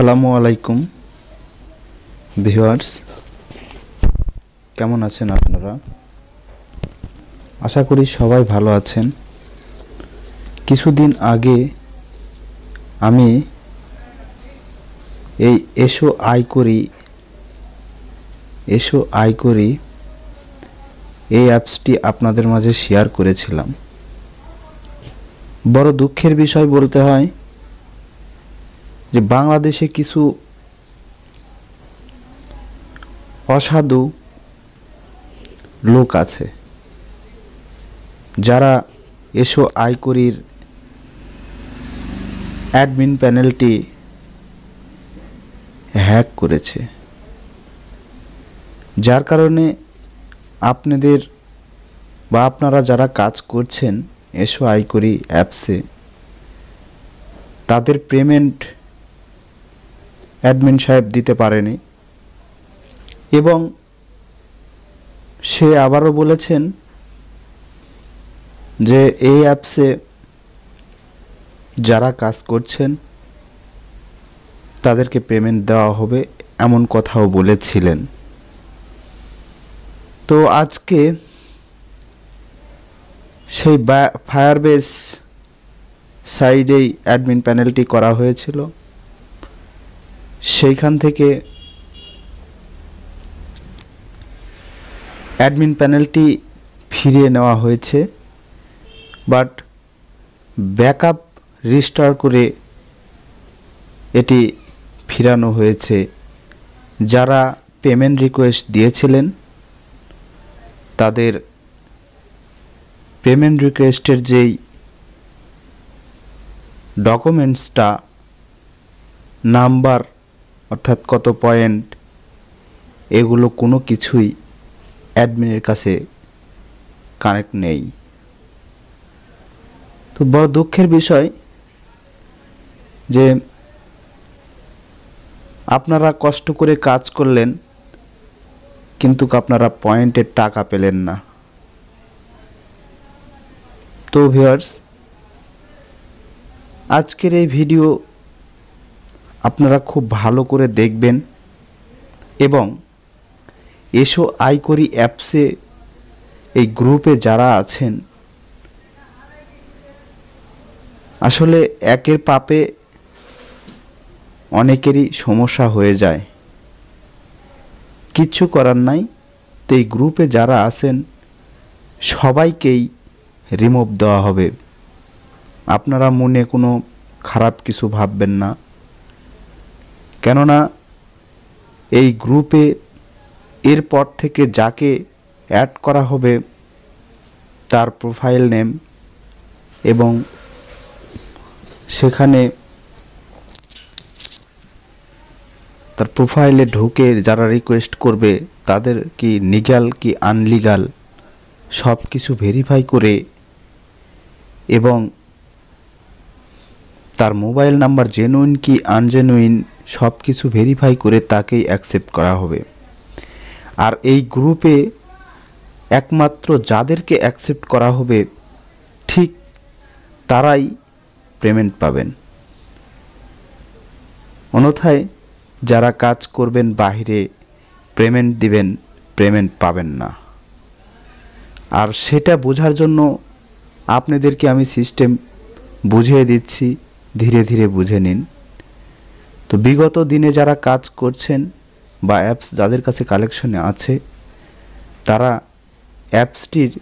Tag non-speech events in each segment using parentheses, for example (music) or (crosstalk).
আসসালামু আলাইকুম ভিউয়ার্স কেমন আছেন আপনারা আশা করি সবাই ভালো আছেন কিছুদিন আগে আমি এই এসো আয় করি এসো আয় করি এই অ্যাপসটি আপনাদের মাঝে শেয়ার করেছিলাম বড় দুঃখের বিষয় বলতে হয় যে বাংলাদেশে কিছু অসাধু লোক আছে যারা এসো আয়করির অ্যাডমিন প্যানেলটি হ্যাক করেছে যার কারণে আপনাদের বা আপনারা যারা কাজ করছেন এসো আয়করি অ্যাপসে তাদের পেমেন্ট অ্যাডমিন সাহেব দিতে পারেনি এবং সে আবারও বলেছেন যে এই অ্যাপসে যারা কাজ করছেন তাদেরকে পেমেন্ট দেওয়া হবে এমন কথাও বলেছিলেন তো আজকে সেই ফায়ারবেস সাইডেই অ্যাডমিন প্যানেলটি করা হয়েছিল সেইখান থেকে অ্যাডমিন প্যানেলটি ফিরিয়ে নেওয়া হয়েছে বাট ব্যাকআপ রিস্টার করে এটি ফিরানো হয়েছে যারা পেমেন্ট রিকোয়েস্ট দিয়েছিলেন তাদের পেমেন্ট রিকোয়েস্টের যেই ডকুমেন্টসটা নাম্বার অর্থাৎ কত পয়েন্ট এগুলো কোনো কিছুই অ্যাডমিনের কাছে কানেক্ট নেই তো বড় দুঃখের বিষয় যে আপনারা কষ্ট করে কাজ করলেন কিন্তু আপনারা পয়েন্টের টাকা পেলেন না তো ভিউয়ার্স আজকের এই ভিডিও আপনারা খুব ভালো করে দেখবেন এবং এসো আই করি অ্যাপসে এই গ্রুপে যারা আছেন আসলে একের পাপে অনেকেরই সমস্যা হয়ে যায় কিচ্ছু করার নাই তো এই গ্রুপে যারা আছেন সবাইকেই রিমুভ দেওয়া হবে আপনারা মনে কোনো খারাপ কিছু ভাববেন না কেননা এই গ্রুপে এরপর থেকে যাকে অ্যাড করা হবে তার প্রোফাইল নেম এবং সেখানে তার প্রোফাইলে ঢুকে যারা রিকোয়েস্ট করবে তাদের কি লিগাল কি আনলিগাল সব কিছু ভেরিফাই করে এবং তার মোবাইল নাম্বার জেনুইন কি আনজেনুইন সব কিছু ভেরিফাই করে তাকেই অ্যাকসেপ্ট করা হবে আর এই গ্রুপে একমাত্র যাদেরকে অ্যাকসেপ্ট করা হবে ঠিক তারাই পেমেন্ট পাবেন অন্যথায় যারা কাজ করবেন বাহিরে পেমেন্ট দিবেন পেমেন্ট পাবেন না আর সেটা বোঝার জন্য আপনাদেরকে আমি সিস্টেম বুঝিয়ে দিচ্ছি ধীরে ধীরে বুঝে নিন তো বিগত দিনে যারা কাজ করছেন বা অ্যাপস যাদের কাছে কালেকশনে আছে তারা অ্যাপসটির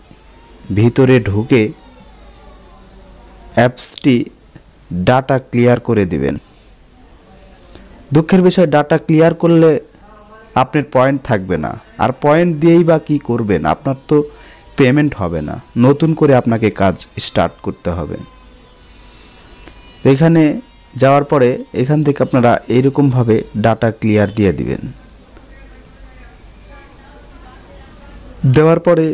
ভিতরে ঢুকে অ্যাপসটি ডাটা ক্লিয়ার করে দিবেন দুঃখের বিষয় ডাটা ক্লিয়ার করলে আপনার পয়েন্ট থাকবে না আর পয়েন্ট দিয়েই বা কী করবেন আপনার তো পেমেন্ট হবে না নতুন করে আপনাকে কাজ স্টার্ট করতে হবে এখানে যাওয়ার পরে এখান থেকে আপনারা এরকমভাবে ডাটা ক্লিয়ার দিয়ে দিবেন দেওয়ার পরে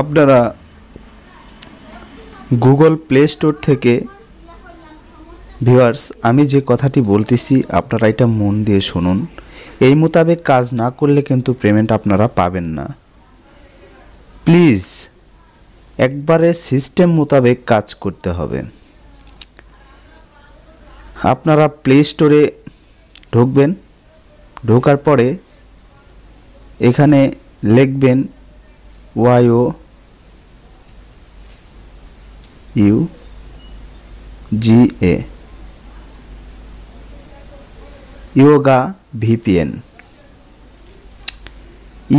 আপনারা গুগল প্লে স্টোর থেকে ভিউয়ার্স আমি যে কথাটি বলতেছি আপনারা এটা মন দিয়ে শুনুন এই মোতাবেক কাজ না করলে কিন্তু পেমেন্ট আপনারা পাবেন না প্লিজ একবারে সিস্টেম মোতাবেক কাজ করতে হবে আপনারা প্লে স্টোরে ঢুকবেন ঢোকার পরে এখানে লিখবেন Y O U G A yoga VPN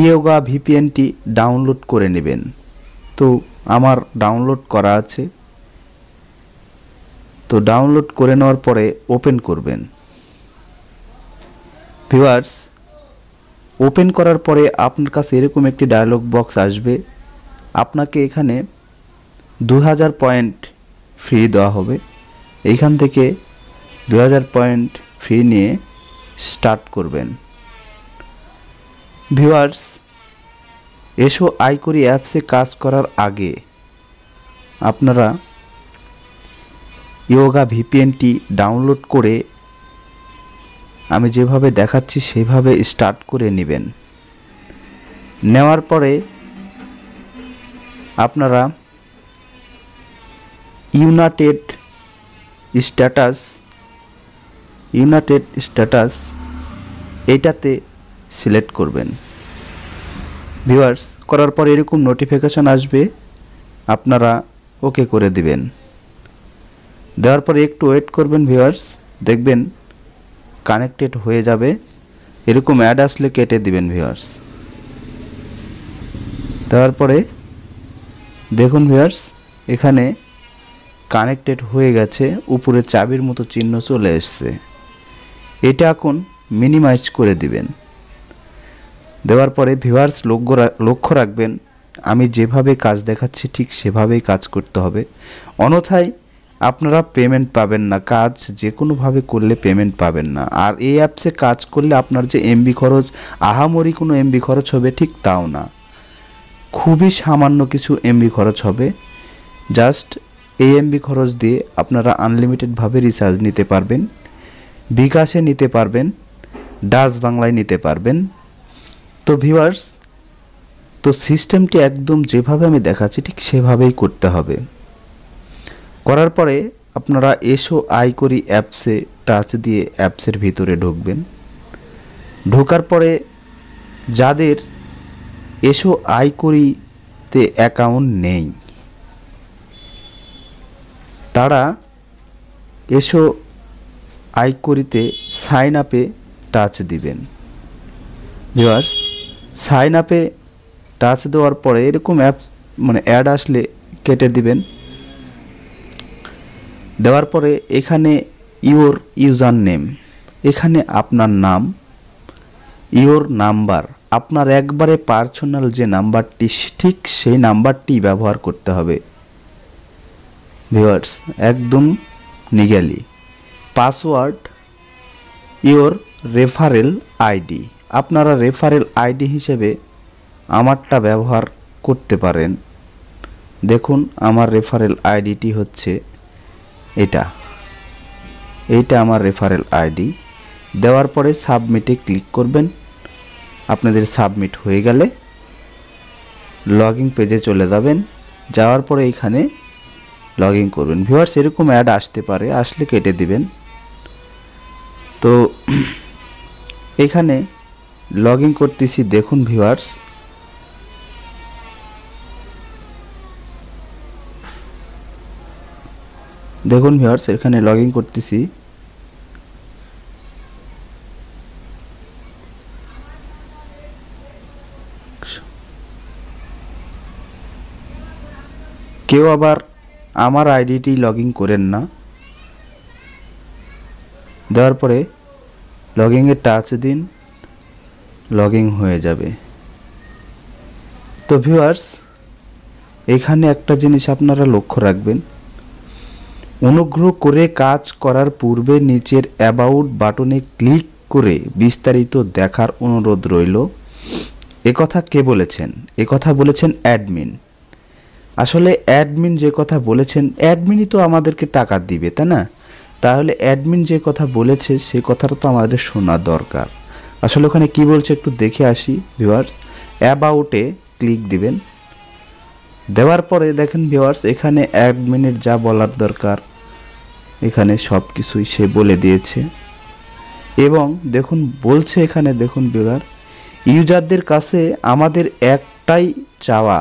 yoga ভিপিএনটি ডাউনলোড করে নেবেন তো আমার ডাউনলোড করা আছে তো ডাউনলোড করে নেওয়ার পরে ওপেন করবেন ভিওয়ার্স ওপেন করার পরে আপনার কাছে এরকম একটি ডায়লগ বক্স আসবে আপনাকে এখানে দু হাজার পয়েন্ট ফ্রি দেওয়া হবে এইখান থেকে দু হাজার পয়েন্ট ফ্রি নিয়ে স্টার্ট করবেন ভিওয়ার্স এসো আইকরি অ্যাপসে কাজ করার আগে আপনারা ইয়োগা ভিপিএনটি ডাউনলোড করে আমি যেভাবে দেখাচ্ছি সেভাবে স্টার্ট করে নেবেন নেওয়ার পরে আপনারা ইউনাইটেড স্ট্যাটাস ইউনাইটেড স্ট্যাটাস এটাতে সিলেক্ট করবেন ভিউয়ার্স করার পর এরকম নোটিফিকেশান আসবে আপনারা ওকে করে দিবেন দেওয়ার পরে একটু ওয়েট করবেন ভিউয়ার্স দেখবেন কানেক্টেড হয়ে যাবে এরকম অ্যাড আসলে কেটে দিবেন ভিউয়ার্স দেওয়ার পরে দেখুন ভিউয়ার্স এখানে কানেক্টেড হয়ে গেছে উপরে চাবির মতো চিহ্ন চলে এসছে এটা এখন মিনিমাইজ করে দিবেন দেওয়ার পরে ভিউয়ার্স লক্ষ্য লক্ষ্য রাখবেন আমি যেভাবে কাজ দেখাচ্ছি ঠিক সেভাবেই কাজ করতে হবে অন্যথায় আপনারা পেমেন্ট পাবেন না কাজ যে কোনোভাবে করলে পেমেন্ট পাবেন না আর এই অ্যাপসে কাজ করলে আপনার যে এমবি খরচ আহামরি কোনো এমবি খরচ হবে ঠিক তাও না খুবই সামান্য কিছু এমবি খরচ হবে জাস্ট এই এমবি খরচ দিয়ে আপনারা আনলিমিটেডভাবে রিচার্জ নিতে পারবেন বিকাশে নিতে পারবেন ডাস বাংলায় নিতে পারবেন তো ভিউয়ার্স তো সিস্টেমটি একদম যেভাবে আমি দেখাচ্ছি ঠিক সেভাবেই করতে হবে করার পরে আপনারা এসো আই করি অ্যাপসে টাচ দিয়ে অ্যাপসের ভিতরে ঢুকবেন ঢোকার পরে যাদের এসো আই করিতে অ্যাকাউন্ট নেই তারা এসো আই করিতে সাইন আপে টাচ দিবেন ভিওয়ার্স সাইন আপে টাচ দেওয়ার পরে এরকম অ্যাপ মানে অ্যাড আসলে কেটে দিবেন দেওয়ার পরে এখানে ইওর ইউজার নেম এখানে আপনার নাম ইওর নাম্বার আপনার একবারে পার্সোনাল যে নাম্বারটি ঠিক সেই নাম্বারটি ব্যবহার করতে হবে ভিওয়ার্স একদম নিগালি পাসওয়ার্ড ইওর রেফারেল আইডি আপনারা রেফারেল আইডি হিসেবে আমারটা ব্যবহার করতে পারেন দেখুন আমার রেফারেল আইডিটি হচ্ছে এটা এইটা আমার রেফারেল আইডি দেওয়ার পরে সাবমিটে ক্লিক করবেন আপনাদের সাবমিট হয়ে গেলে লগ পেজে চলে যাবেন যাওয়ার পরে এইখানে লগ ইন করবেন ভিউয়ার্স এরকম অ্যাড আসতে পারে আসলে কেটে দিবেন তো (clears throat) এখানে লগ ইন করতেছি দেখুন ভিউয়ার্স দেখুন ভিওর্স এখানে লগ ইন করতেছি কেউ আবার আমার আইডিটি লগ করেন না দেওয়ার পরে লগ ইনে টাচ দিন লগ হয়ে যাবে তো ভিউয়ার্স এখানে একটা জিনিস আপনারা লক্ষ্য রাখবেন অনুগ্রহ করে কাজ করার পূর্বে নিচের অ্যাবাউট বাটনে ক্লিক করে বিস্তারিত দেখার অনুরোধ রইল কথা কে বলেছেন কথা বলেছেন অ্যাডমিন আসলে অ্যাডমিন যে কথা বলেছেন অ্যাডমিনই তো আমাদেরকে টাকা দিবে তাই না তাহলে অ্যাডমিন যে কথা বলেছে সে কথাটা তো আমাদের শোনা দরকার আসলে ওখানে কি বলছে একটু দেখে আসি ভিউয়ার্স অ্যাবাউটে ক্লিক দিবেন দেওয়ার পরে দেখেন ভিউয়ার্স এখানে অ্যাডমিনের যা বলার দরকার এখানে সব কিছুই সে বলে দিয়েছে এবং দেখুন বলছে এখানে দেখুন বিভার ইউজারদের কাছে আমাদের একটাই চাওয়া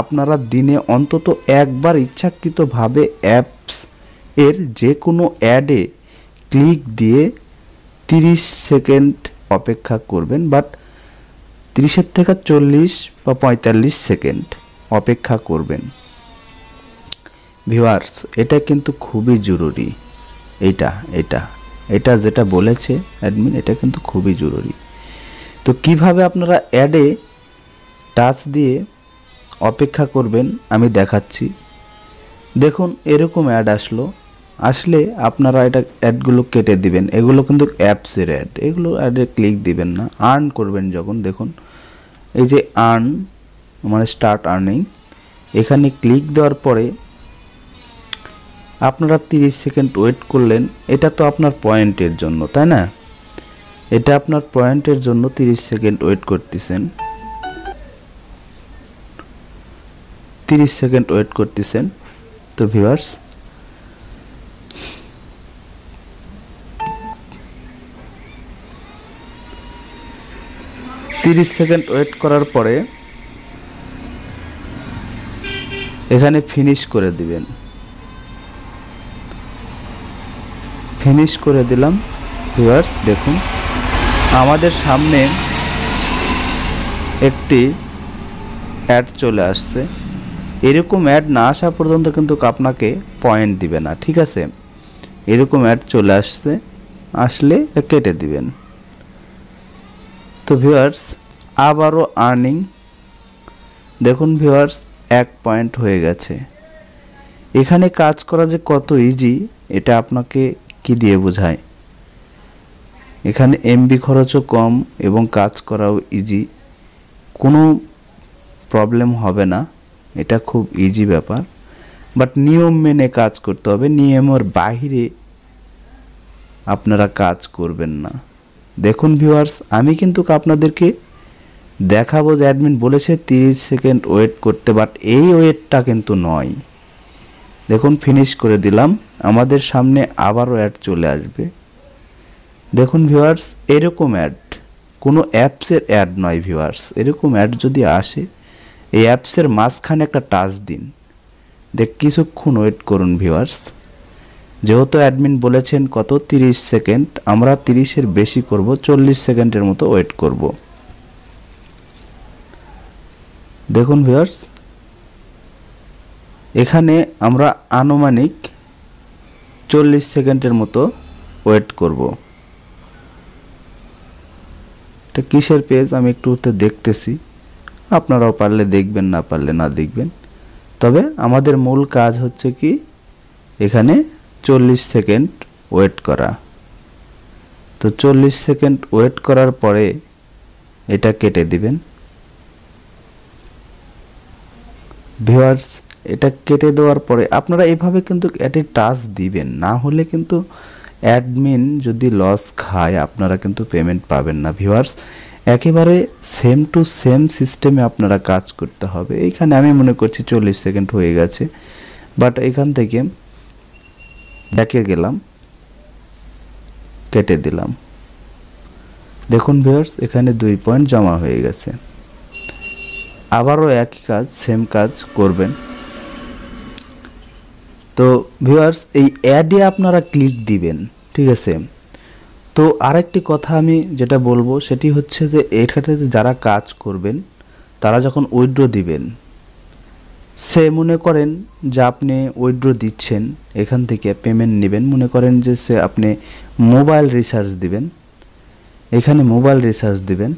আপনারা দিনে অন্তত একবার ইচ্ছাকৃতভাবে অ্যাপস এর যে কোনো অ্যাডে ক্লিক দিয়ে তিরিশ সেকেন্ড অপেক্ষা করবেন বাট তিরিশের থেকে চল্লিশ বা পঁয়তাল্লিশ সেকেন্ড অপেক্ষা করবেন ভিউয়ার্স এটা কিন্তু খুবই জরুরি এটা এটা এটা যেটা বলেছে অ্যাডমিন এটা কিন্তু খুবই জরুরি তো কিভাবে আপনারা অ্যাডে টাচ দিয়ে অপেক্ষা করবেন আমি দেখাচ্ছি দেখুন এরকম অ্যাড আসলো আসলে আপনারা এটা অ্যাডগুলো কেটে দিবেন এগুলো কিন্তু অ্যাপসের অ্যাড এগুলো অ্যাডে ক্লিক দিবেন না আর্ন করবেন যখন দেখুন এই যে আর্ন মানে স্টার্ট আর্নিং এখানে ক্লিক দেওয়ার পরে আপনারা 30 সেকেন্ড ওয়েট করলেন এটা তো আপনার পয়েন্টের জন্য তাই না এটা আপনার পয়েন্টের জন্য 30 সেকেন্ড ওয়েট করতেছেন 30 সেকেন্ড ওয়েট করতেছেন তো ভিউয়ার্স তিরিশ সেকেন্ড ওয়েট করার পরে এখানে ফিনিশ করে দিবেন ফিনিশ করে দিলাম ভিউয়ার্স দেখুন আমাদের সামনে একটি অ্যাড চলে আসছে এরকম অ্যাড না আসা পর্যন্ত কিন্তু আপনাকে পয়েন্ট দিবে না ঠিক আছে এরকম অ্যাড চলে আসছে আসলে কেটে দিবেন তো ভিউয়ার্স আবারও আর্নিং দেখুন ভিউয়ার্স এক পয়েন্ট হয়ে গেছে এখানে কাজ করা যে কত ইজি এটা আপনাকে কি দিয়ে বোঝায় এখানে এমবি খরচও কম এবং কাজ করাও ইজি কোনো প্রবলেম হবে না এটা খুব ইজি ব্যাপার বাট নিয়ম মেনে কাজ করতে হবে নিয়মের বাহিরে আপনারা কাজ করবেন না দেখুন ভিউয়ার্স আমি কিন্তু আপনাদেরকে দেখাবো যে অ্যাডমিন বলেছে তিরিশ সেকেন্ড ওয়েট করতে বাট এই ওয়েটটা কিন্তু নয় দেখুন ফিনিশ করে দিলাম আমাদের সামনে আবারও অ্যাড চলে আসবে দেখুন ভিউয়ার্স এরকম অ্যাড কোনো অ্যাপসের অ্যাড নয় ভিউয়ার্স এরকম অ্যাড যদি আসে এই অ্যাপসের মাঝখানে একটা টাচ দিন দেখ কিছুক্ষণ ওয়েট করুন ভিউয়ার্স যেহেতু অ্যাডমিন বলেছেন কত 30 সেকেন্ড আমরা তিরিশের বেশি করব চল্লিশ সেকেন্ডের মতো ওয়েট করব দেখুন ভিউয়ার্স এখানে আমরা আনুমানিক চল্লিশ সেকেন্ডের মতো ওয়েট করব এটা কিসের পেজ আমি একটু উঠে দেখতেছি আপনারাও পারলে দেখবেন না পারলে না দেখবেন তবে আমাদের মূল কাজ হচ্ছে কি এখানে চল্লিশ সেকেন্ড ওয়েট করা তো চল্লিশ সেকেন্ড ওয়েট করার পরে এটা কেটে দিবেন ভিওয়ার্স এটা কেটে দেওয়ার পরে আপনারা এভাবে কিন্তু এটি টাচ দিবেন না হলে কিন্তু অ্যাডমিন যদি লস খায় আপনারা কিন্তু পেমেন্ট পাবেন না ভিউয়ার্স একেবারে সেম টু সেম সিস্টেমে আপনারা কাজ করতে হবে এইখানে আমি মনে করছি চল্লিশ সেকেন্ড হয়ে গেছে বাট এখান থেকে ব্যাকে গেলাম কেটে দিলাম দেখুন ভিউয়ার্স এখানে দুই পয়েন্ট জমা হয়ে গেছে আবারও একই কাজ সেম কাজ করবেন তো ভিউয়ার্স এই অ্যাডে আপনারা ক্লিক দিবেন ঠিক আছে তো আরেকটি কথা আমি যেটা বলবো সেটি হচ্ছে যে এটাতে যারা কাজ করবেন তারা যখন উইড্রো দিবেন সে মনে করেন যে আপনি উইড্রো দিচ্ছেন এখান থেকে পেমেন্ট নেবেন মনে করেন যে সে আপনি মোবাইল রিচার্জ দিবেন এখানে মোবাইল রিচার্জ দিবেন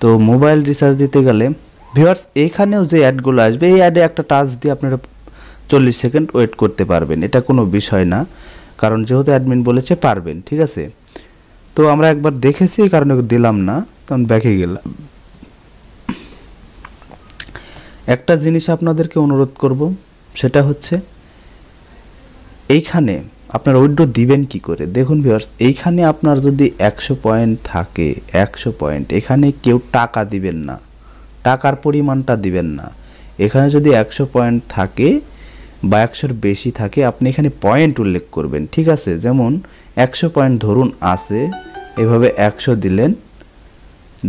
তো মোবাইল রিচার্জ দিতে গেলে ভিউয়ার্স এখানেও যে অ্যাডগুলো আসবে এই অ্যাডে একটা টাচ দিয়ে আপনারা চল্লিশ সেকেন্ড ওয়েট করতে পারবেন এটা কোনো বিষয় না কারণ যেহেতু অ্যাডমিন বলেছে পারবেন ঠিক আছে তো আমরা একবার দেখেছি এই কারণে দিলাম না তখন ব্যাকে গেলাম একটা জিনিস আপনাদেরকে অনুরোধ করব সেটা হচ্ছে এইখানে আপনার উইড্রো দিবেন কি করে দেখুন ভিওর্স এইখানে আপনার যদি একশো পয়েন্ট থাকে একশো পয়েন্ট এখানে কেউ টাকা দিবেন না টাকার পরিমাণটা দিবেন না এখানে যদি একশো পয়েন্ট থাকে বা একশোর বেশি থাকে আপনি এখানে পয়েন্ট উল্লেখ করবেন ঠিক আছে যেমন একশো পয়েন্ট ধরুন আছে এভাবে একশো দিলেন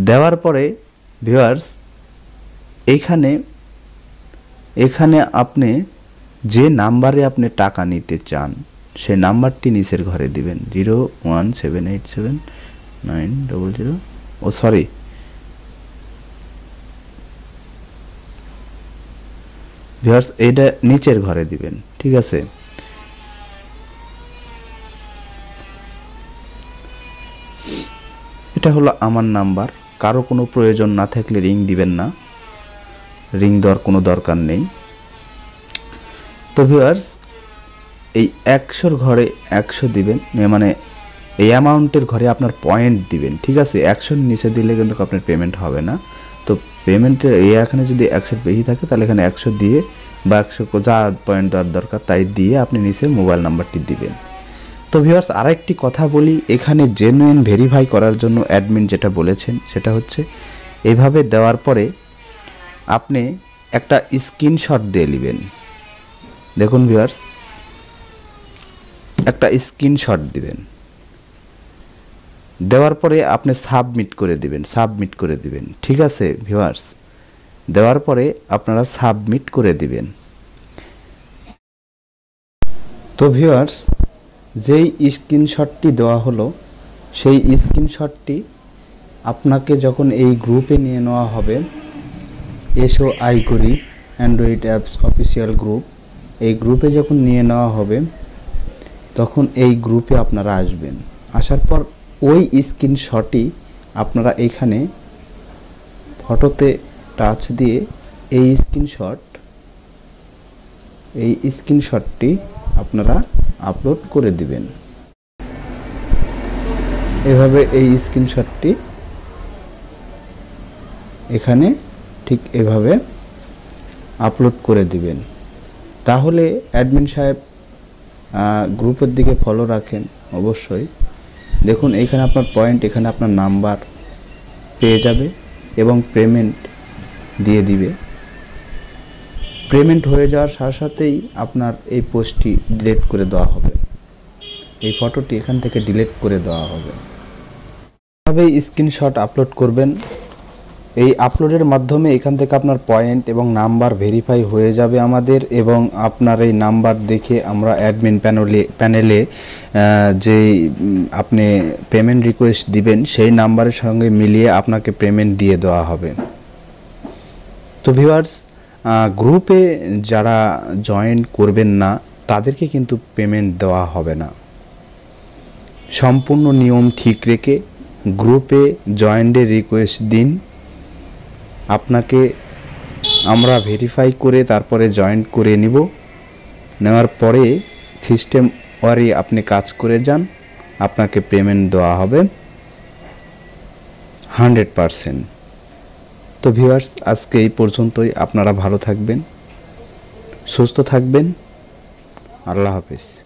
দেওয়ার পরে ভিওয়ার্স এখানে এখানে আপনি যে নাম্বারে আপনি টাকা নিতে চান সে নাম্বারটি নিচের ঘরে দিবেন zero one seven eight seven nine double zero oh sorry viewers এটা নিচের ঘরে দিবেন ঠিক আছে এটা হলো আমার নাম্বার কারো কোনো প্রয়োজন না থাকলে রিং দিবেন না রিং দেওয়ার কোনো দরকার নেই তো ভিউয়ার্স এই একশোর ঘরে একশো দিবেন মানে এই অ্যামাউন্টের ঘরে আপনার পয়েন্ট দিবেন ঠিক আছে একশোর নিচে দিলে কিন্তু আপনার পেমেন্ট হবে না পেমেন্টের এখানে যদি একশোর বেশি থাকে তাহলে এখানে একশো দিয়ে বা একশো যা পয়েন্ট দেওয়ার দরকার তাই দিয়ে আপনি নিচে মোবাইল নাম্বারটি দিবেন তো ভিউয়ার্স আরেকটি কথা বলি এখানে জেনুইন ভেরিফাই করার জন্য অ্যাডমিন যেটা বলেছেন সেটা হচ্ছে এভাবে দেওয়ার পরে আপনি একটা স্ক্রিনশট দিয়ে নেবেন দেখুন ভিউয়ার্স একটা স্ক্রিনশট দিবেন দেওয়ার পরে আপনি সাবমিট করে দিবেন সাবমিট করে দিবেন ঠিক আছে ভিউয়ার্স দেওয়ার পরে আপনারা সাবমিট করে দিবেন তো ভিউয়ার্স যেই স্ক্রিনশটটি দেওয়া হলো সেই স্ক্রিনশটটি আপনাকে যখন এই গ্রুপে নিয়ে নেওয়া হবে এসো আই করি অ্যান্ড্রয়েড অ্যাপস অফিসিয়াল গ্রুপ এই গ্রুপে যখন নিয়ে নেওয়া হবে তখন এই গ্রুপে আপনারা আসবেন আসার পর ওই স্ক্রিনশটই আপনারা এখানে ফটোতে টাচ দিয়ে এই স্ক্রিনশট এই স্ক্রিনশটটি আপনারা আপলোড করে দিবেন এভাবে এই স্ক্রিনশটটি এখানে ঠিক এভাবে আপলোড করে দিবেন তাহলে অ্যাডমিন সাহেব গ্রুপের দিকে ফলো রাখেন অবশ্যই দেখুন এখানে আপনার পয়েন্ট এখানে আপনার নাম্বার পেয়ে যাবে এবং পেমেন্ট দিয়ে দিবে পেমেন্ট হয়ে যাওয়ার সাথে সাথেই আপনার এই পোস্টটি ডিলিট করে দেওয়া হবে এই ফটোটি এখান থেকে ডিলিট করে দেওয়া হবে এভাবেই স্ক্রিনশট আপলোড করবেন এই আপলোডের মাধ্যমে এখান থেকে আপনার পয়েন্ট এবং নাম্বার ভেরিফাই হয়ে যাবে আমাদের এবং আপনার এই নাম্বার দেখে আমরা অ্যাডমিন প্যানেলে প্যানেলে যে আপনি পেমেন্ট রিকোয়েস্ট দিবেন সেই নাম্বারের সঙ্গে মিলিয়ে আপনাকে পেমেন্ট দিয়ে দেওয়া হবে তো ভিউয়ার্স গ্রুপে যারা জয়েন করবেন না তাদেরকে কিন্তু পেমেন্ট দেওয়া হবে না সম্পূর্ণ নিয়ম ঠিক রেখে গ্রুপে জয়েন্টের রিকোয়েস্ট দিন আপনাকে আমরা ভেরিফাই করে তারপরে জয়েন্ট করে নিব নেওয়ার পরে সিস্টেম ওয়ারি আপনি কাজ করে যান আপনাকে পেমেন্ট দেওয়া হবে হান্ড্রেড পারসেন্ট তো ভিউয়ার্স আজকে এই পর্যন্তই আপনারা ভালো থাকবেন সুস্থ থাকবেন আল্লাহ হাফিজ